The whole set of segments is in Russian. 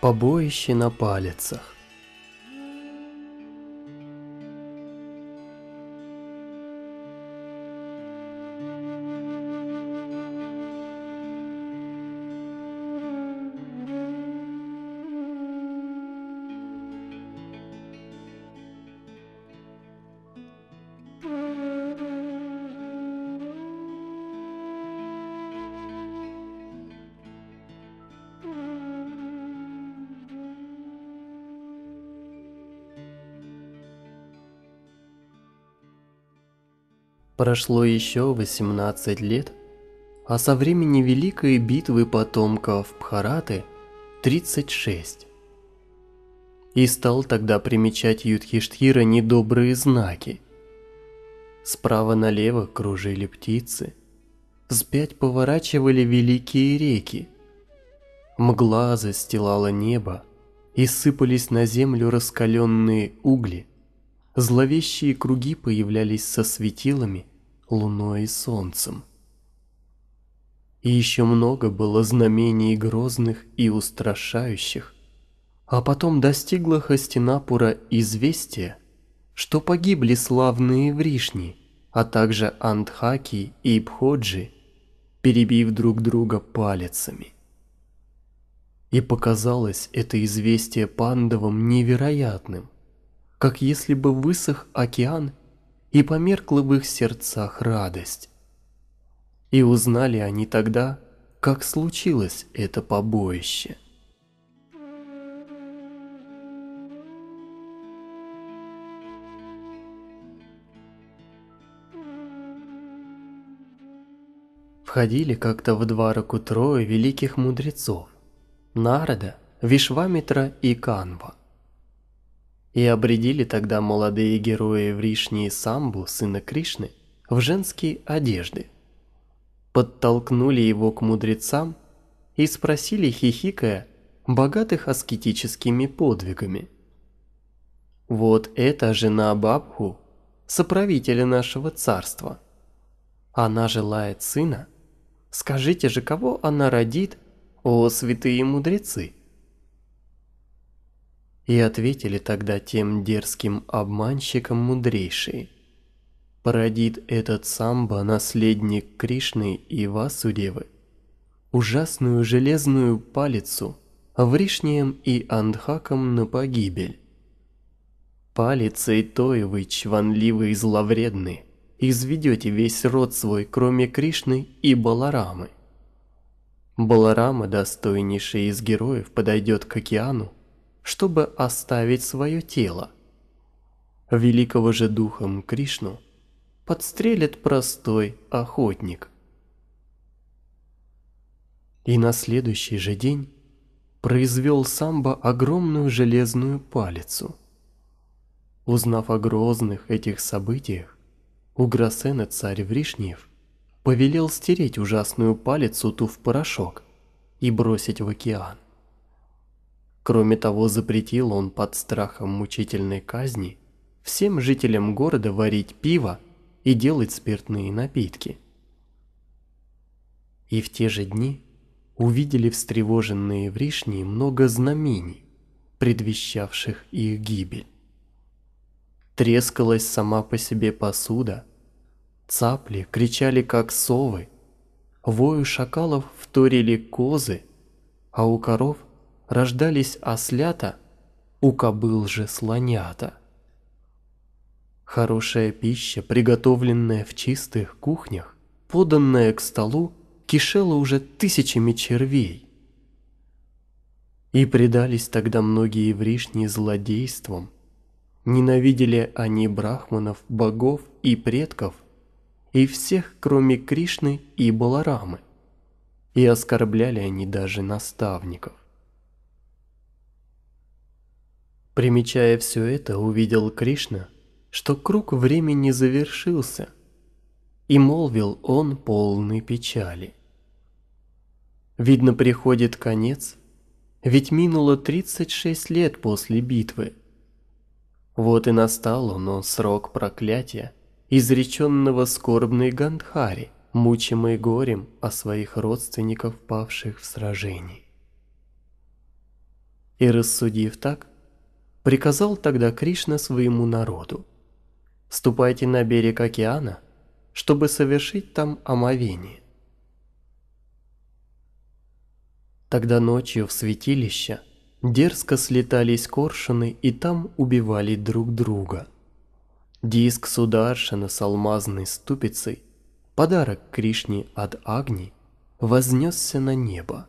побоище на палицах. Прошло еще 18 лет, а со времени Великой битвы потомков Бхараты – 36. И стал тогда примечать Юдхиштхира недобрые знаки. Справа налево кружили птицы, вспять поворачивали великие реки, мгла застилала небо, и сыпались на землю раскаленные угли, зловещие круги появлялись со светилами, луной и солнцем. И еще много было знамений грозных и устрашающих. А потом достигла Хастинапура известие, что погибли славные Вришни, а также Андхаки и пходжи, перебив друг друга палецами. И показалось это известие пандавам невероятным, как если бы высох океан и померкла в их сердцах радость. И узнали они тогда, как случилось это побоище. Входили как-то в два руку трое великих мудрецов – Нарада, Вишвамитра и Канва – и обредили тогда молодые герои Вришни и Самбу, сына Кришны, в женские одежды. Подтолкнули его к мудрецам и спросили, хихикая, богатых аскетическими подвигами. Вот эта жена Бабху, соправителя нашего царства. Она желает сына. Скажите же, кого она родит, о святые мудрецы? И ответили тогда тем дерзким обманщикам мудрейший. Породит этот самбо наследник Кришны и Васудевы. Ужасную железную палицу Вришнием и Андхаком на погибель. Палицей той вы чванливы и зловредны, изведете весь род свой, кроме Кришны и Баларамы. Баларама, достойнейший из героев, подойдет к океану чтобы оставить свое тело. Великого же духом Кришну подстрелит простой охотник. И на следующий же день произвел самбо огромную железную палицу. Узнав о грозных этих событиях, Уграсена царь Вришнев повелел стереть ужасную палицу ту в порошок и бросить в океан. Кроме того, запретил он под страхом мучительной казни всем жителям города варить пиво и делать спиртные напитки. И в те же дни увидели встревоженные в Ришни много знамений, предвещавших их гибель. Трескалась сама по себе посуда, цапли кричали как совы, вою шакалов вторили козы, а у коров – рождались ослята, у кобыл же слонята. Хорошая пища, приготовленная в чистых кухнях, поданная к столу, кишела уже тысячами червей. И предались тогда многие евришни злодействам. Ненавидели они брахманов, богов и предков, и всех, кроме Кришны и Баларамы. И оскорбляли они даже наставников. Примечая все это, увидел Кришна, что круг времени завершился, и молвил он полный печали. Видно, приходит конец, ведь минуло 36 лет после битвы. Вот и настал он, он срок проклятия, изреченного скорбной Гандхари, мучимой горем о своих родственников, павших в сражении. И рассудив так, Приказал тогда Кришна своему народу. «Ступайте на берег океана, чтобы совершить там омовение». Тогда ночью в святилище дерзко слетались коршуны и там убивали друг друга. Диск Сударшина с алмазной ступицей, подарок Кришне от Агни, вознесся на небо.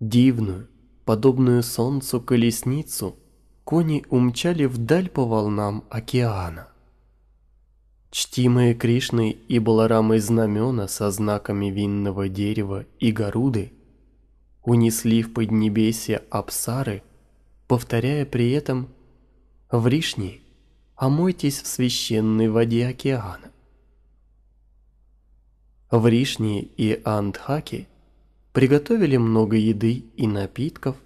Дивную, подобную солнцу колесницу, кони умчали вдаль по волнам океана. Чтимые Кришной и Баларамой знамена со знаками винного дерева и горуды унесли в поднебесье Апсары, повторяя при этом «Вришни, омойтесь в священной воде океана». Вришни и Андхаки – приготовили много еды и напитков,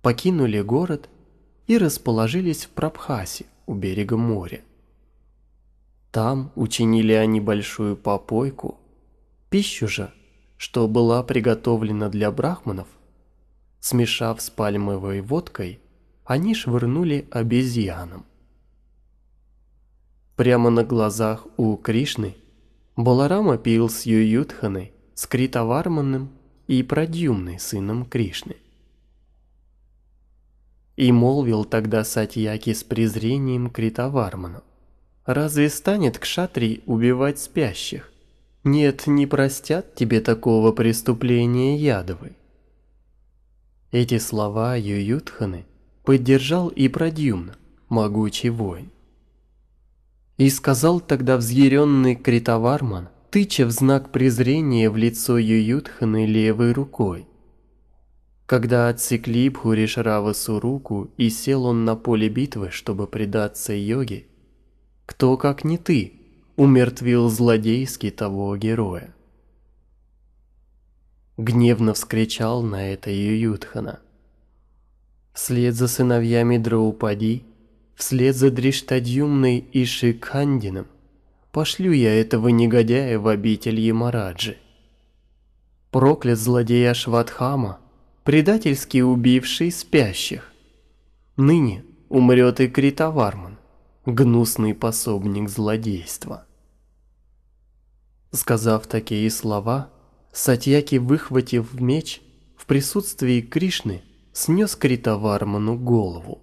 покинули город и расположились в Прабхасе у берега моря. Там учинили они большую попойку. Пищу же, что была приготовлена для брахманов, смешав с пальмовой водкой, они швырнули обезьянам. Прямо на глазах у Кришны Баларама пил с Юютханой, с Критаварманом и Продюмны сыном Кришны. И молвил тогда Сатьяки с презрением Критаварману. «Разве станет кшатри убивать спящих? Нет, не простят тебе такого преступления Ядовы». Эти слова Юютханы поддержал и Продюмна, могучий воин. И сказал тогда взъяренный Критаварман – тыча в знак презрения в лицо Юютханы левой рукой. Когда отсекли Бхуришравасу руку и сел он на поле битвы, чтобы предаться йоге, кто, как не ты, умертвил злодейский того героя? Гневно вскричал на это Юютхана. Вслед за сыновьями Драупади, вслед за Дриштадьюмной и Шикандином, пошлю я этого негодяя в обитель Ямараджи. Проклят злодея Шватхама, предательски убивший спящих. Ныне умрет и Критаварман, гнусный пособник злодейства. Сказав такие слова, Сатьяки, выхватив меч, в присутствии Кришны снес Критаварману голову.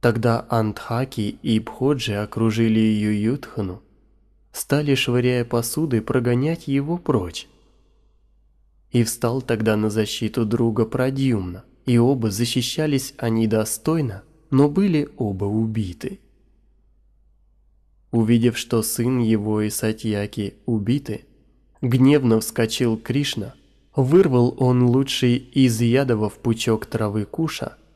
Тогда Андхаки и Бходжи окружили Юютхану, стали, швыряя посуды, прогонять его прочь. И встал тогда на защиту друга Прадьюмна, и оба защищались они достойно, но были оба убиты. Увидев, что сын его и Сатьяки убиты, гневно вскочил Кришна, вырвал он лучший из ядовов пучок травы куша –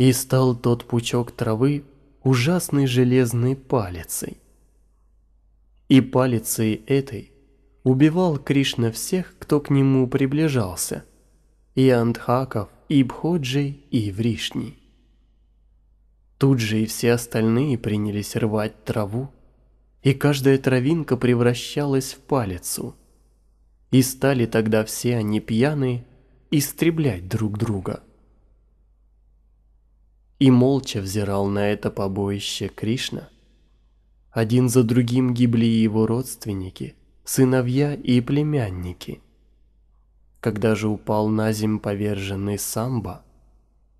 и стал тот пучок травы ужасной железной палицей. И палицей этой убивал Кришна всех, кто к нему приближался, и Андхаков, и Бходжей, и Вришни. Тут же и все остальные принялись рвать траву, и каждая травинка превращалась в палицу. И стали тогда все они пьяные истреблять друг друга – и молча взирал на это побоище Кришна. Один за другим гибли его родственники, сыновья и племянники. Когда же упал на земь поверженный Самба,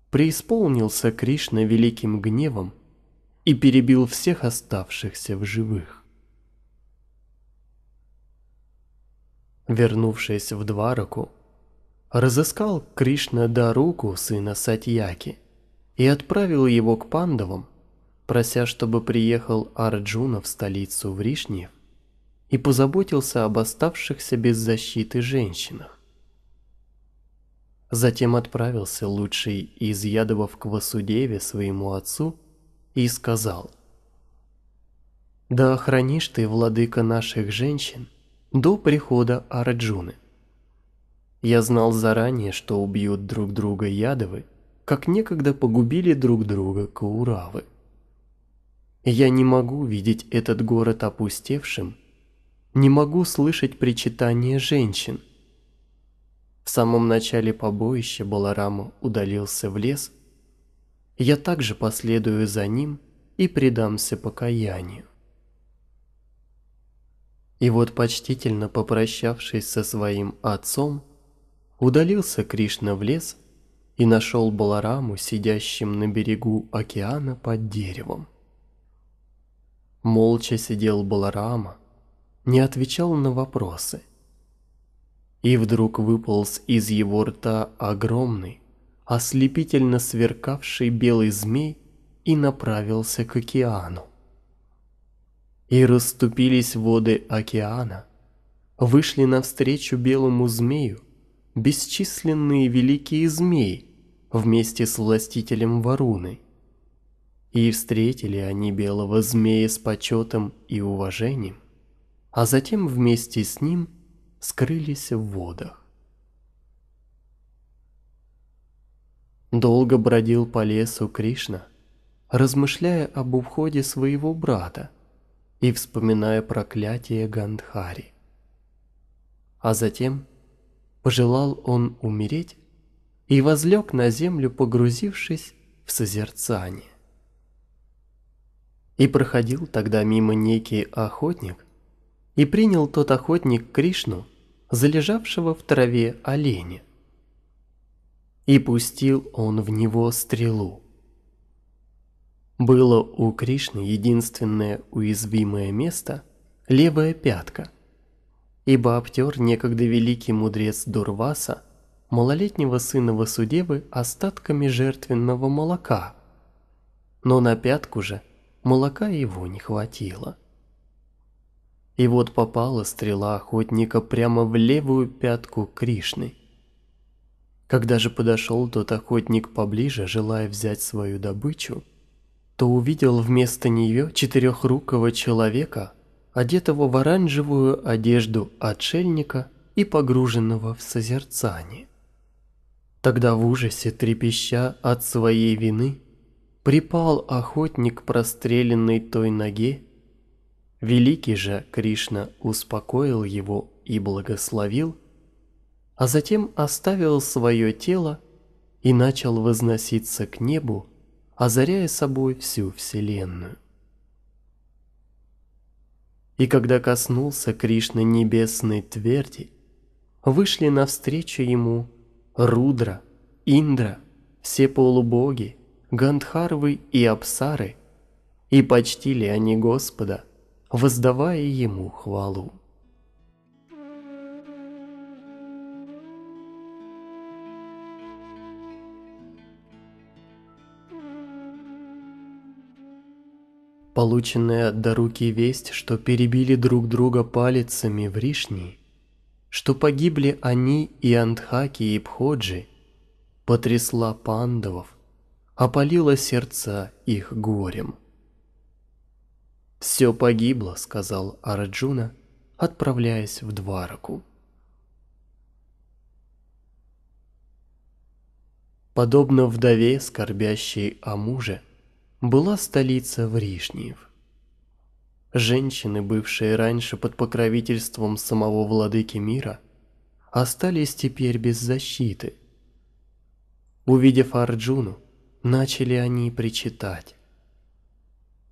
преисполнился Кришна великим гневом и перебил всех оставшихся в живых. Вернувшись в Двараку, разыскал Кришна Даруку, сына Сатьяки, и отправил его к Пандавам, прося, чтобы приехал Арджуна в столицу Вришни и позаботился об оставшихся без защиты женщинах. Затем отправился лучший из ядовов к Васудеве своему отцу и сказал «Да охранишь ты, владыка наших женщин, до прихода Арджуны. Я знал заранее, что убьют друг друга ядовы, как некогда погубили друг друга Кауравы. Я не могу видеть этот город опустевшим, не могу слышать причитания женщин. В самом начале побоища Баларама удалился в лес. Я также последую за ним и предамся покаянию. И вот почтительно попрощавшись со своим отцом, удалился Кришна в лес – и нашел Балараму, сидящим на берегу океана под деревом. Молча сидел Баларама, не отвечал на вопросы. И вдруг выполз из его рта огромный, ослепительно сверкавший белый змей и направился к океану. И расступились воды океана, вышли навстречу белому змею, бесчисленные великие змеи вместе с властителем Варуны. И встретили они белого змея с почетом и уважением, а затем вместе с ним скрылись в водах. Долго бродил по лесу Кришна, размышляя об уходе своего брата и вспоминая проклятие Гандхари. А затем пожелал он умереть и возлег на землю, погрузившись в созерцание. И проходил тогда мимо некий охотник, и принял тот охотник Кришну, залежавшего в траве оленя. И пустил он в него стрелу. Было у Кришны единственное уязвимое место – левая пятка – ибо обтер некогда великий мудрец Дурваса малолетнего сына Васудевы остатками жертвенного молока. Но на пятку же молока его не хватило. И вот попала стрела охотника прямо в левую пятку Кришны. Когда же подошел тот охотник поближе, желая взять свою добычу, то увидел вместо нее четырехрукого человека одетого в оранжевую одежду отшельника и погруженного в созерцание. Тогда в ужасе трепеща от своей вины припал охотник к простреленной той ноге, великий же Кришна успокоил его и благословил, а затем оставил свое тело и начал возноситься к небу, озаряя собой всю Вселенную. И когда коснулся Кришна небесной тверди, вышли навстречу ему Рудра, Индра, все полубоги, Гандхарвы и Апсары, и почтили они Господа, воздавая ему хвалу. Полученная от Даруки весть, что перебили друг друга палицами в Ришни, что погибли они и Андхаки, и Бходжи, потрясла пандавов, опалила сердца их горем. «Все погибло», — сказал Араджуна, отправляясь в Двараку. Подобно вдове, скорбящей о муже, — была столица Вришниев. Женщины, бывшие раньше под покровительством самого владыки мира, остались теперь без защиты. Увидев Арджуну, начали они причитать.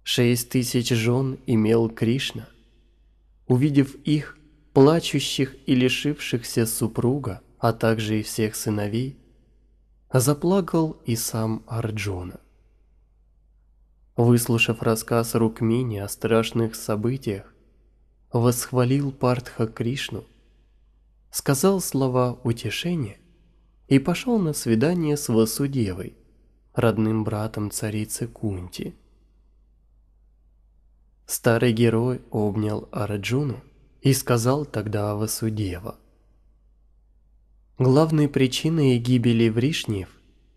Шесть тысяч жен имел Кришна. Увидев их, плачущих и лишившихся супруга, а также и всех сыновей, заплакал и сам Арджуна. Выслушав рассказ Рукмини о страшных событиях, восхвалил Партха Кришну, сказал слова утешения и пошел на свидание с Васудевой, родным братом царицы Кунти. Старый герой обнял Арджуну и сказал тогда Васудева. Главной причиной гибели Вришнев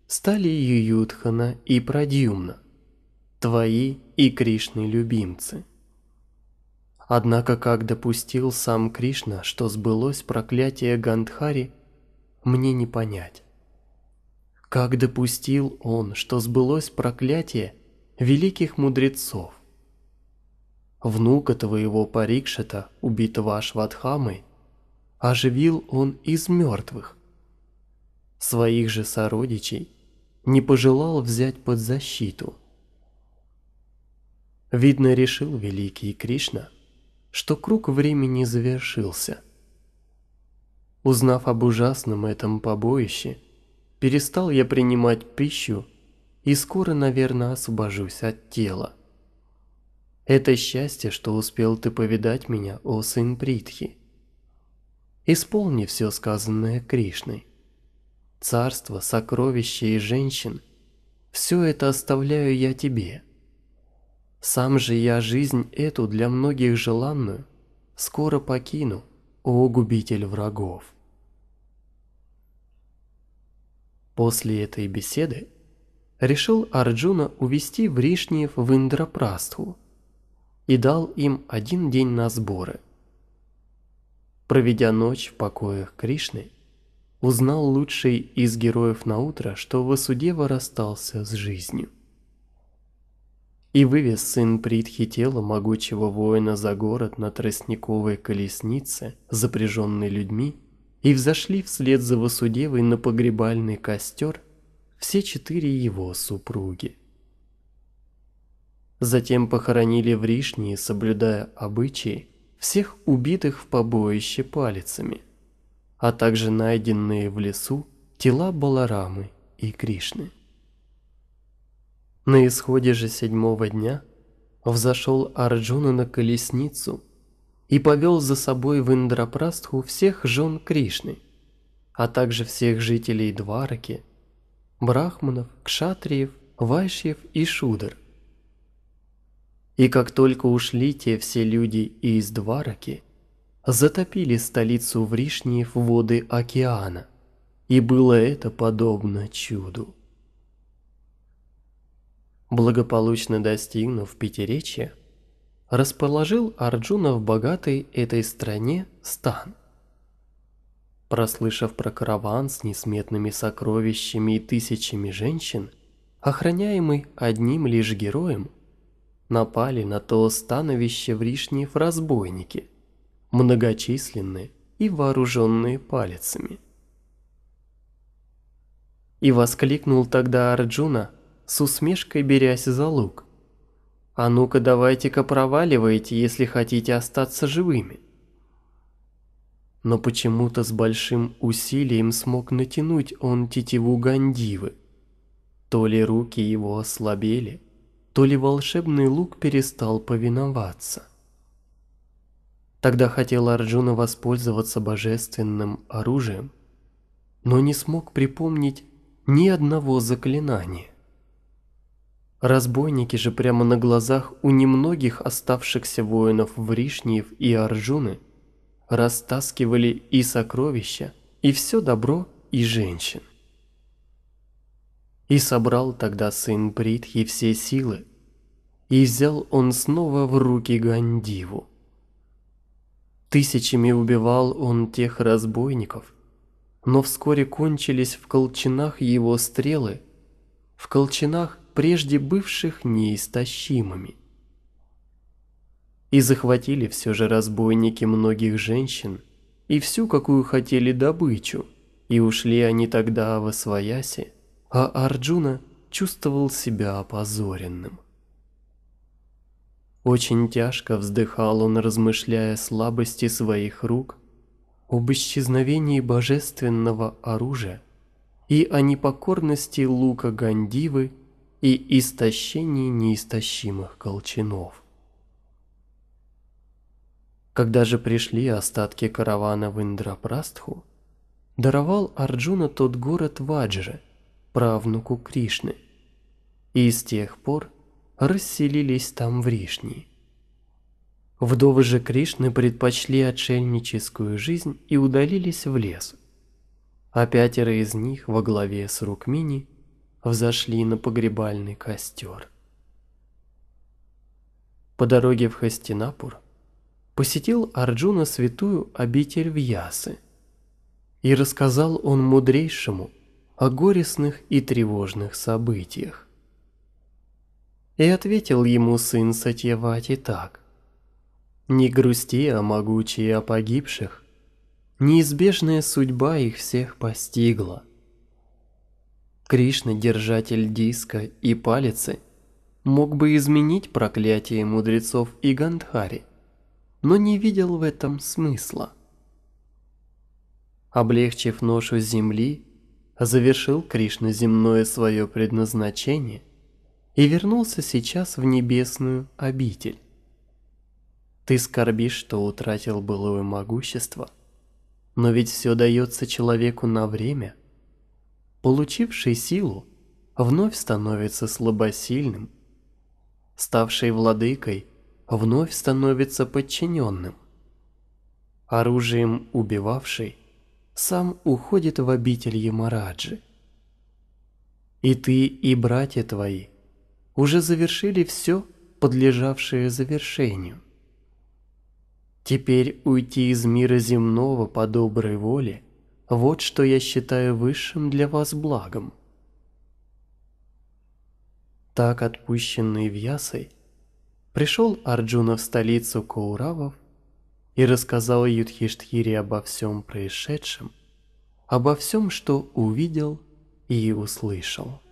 стали Ююдхана и Прадюмна твои и Кришны любимцы. Однако, как допустил сам Кришна, что сбылось проклятие Гандхари, мне не понять. Как допустил он, что сбылось проклятие великих мудрецов? Внука твоего Парикшета, убитого Ашватхамой, оживил он из мертвых. Своих же сородичей не пожелал взять под защиту – Видно, решил великий Кришна, что круг времени завершился. Узнав об ужасном этом побоище, перестал я принимать пищу и скоро, наверное, освобожусь от тела. Это счастье, что успел ты повидать меня, о сын Притхи. Исполни все сказанное Кришной. Царство, сокровища и женщин – все это оставляю я тебе – сам же я жизнь эту для многих желанную скоро покину, о губитель врагов. После этой беседы решил Арджуна увести в Ришниев в Индрапрастху и дал им один день на сборы. Проведя ночь в покоях Кришны, узнал лучший из героев на утро, что Васудева расстался с жизнью и вывез сын Притхи тело могучего воина за город на тростниковой колеснице, запряженной людьми, и взошли вслед за Васудевой на погребальный костер все четыре его супруги. Затем похоронили в Ришнии, соблюдая обычаи, всех убитых в побоище палицами, а также найденные в лесу тела Баларамы и Кришны. На исходе же седьмого дня взошел Арджуна на колесницу и повел за собой в Индрапрастху всех жен Кришны, а также всех жителей Двараки, брахманов, кшатриев, вайшьев и шудр. И как только ушли те все люди из Двараки, затопили столицу Вришниев воды океана, и было это подобно чуду. Благополучно достигнув Пятеречья, расположил Арджуна в богатой этой стране стан. Прослышав про караван с несметными сокровищами и тысячами женщин, охраняемый одним лишь героем, напали на то становище в Ришниев разбойники, многочисленные и вооруженные палецами. И воскликнул тогда Арджуна – с усмешкой берясь за лук. «А ну-ка давайте-ка проваливайте, если хотите остаться живыми». Но почему-то с большим усилием смог натянуть он тетиву Гандивы. То ли руки его ослабели, то ли волшебный лук перестал повиноваться. Тогда хотел Арджуна воспользоваться божественным оружием, но не смог припомнить ни одного заклинания. Разбойники же прямо на глазах у немногих оставшихся воинов Вришниев и Арджуны растаскивали и сокровища, и все добро, и женщин. И собрал тогда сын Притхи все силы, и взял он снова в руки Гандиву. Тысячами убивал он тех разбойников, но вскоре кончились в колчинах его стрелы, в колчинах прежде бывших неистощимыми. И захватили все же разбойники многих женщин и всю, какую хотели добычу, и ушли они тогда во свояси, а Арджуна чувствовал себя опозоренным. Очень тяжко вздыхал он, размышляя о слабости своих рук, об исчезновении божественного оружия и о непокорности лука Гандивы и истощении неистощимых колчанов. Когда же пришли остатки каравана в Индрапрастху, даровал Арджуна тот город Ваджра, правнуку Кришны, и с тех пор расселились там в Ришни. Вдовы же Кришны предпочли отшельническую жизнь и удалились в лес, а пятеро из них во главе с Рукмини взошли на погребальный костер. По дороге в Хастинапур посетил Арджуна святую обитель Вьясы, и рассказал он мудрейшему о горестных и тревожных событиях. И ответил ему сын Сатьявати так. «Не грусти о могучей о погибших, неизбежная судьба их всех постигла. Кришна, держатель диска и палицы, мог бы изменить проклятие мудрецов и Гандхари, но не видел в этом смысла. Облегчив ношу земли, завершил Кришна земное свое предназначение и вернулся сейчас в небесную обитель. Ты скорбишь, что утратил былое могущество, но ведь все дается человеку на время – получивший силу, вновь становится слабосильным, ставший владыкой, вновь становится подчиненным. Оружием убивавший, сам уходит в обитель Ямараджи. И ты, и братья твои уже завершили все, подлежавшее завершению. Теперь уйти из мира земного по доброй воле – вот что я считаю высшим для вас благом. Так отпущенный Вьясой, пришел Арджуна в столицу Кауравов и рассказал Юдхиштхире обо всем происшедшем, обо всем, что увидел и услышал.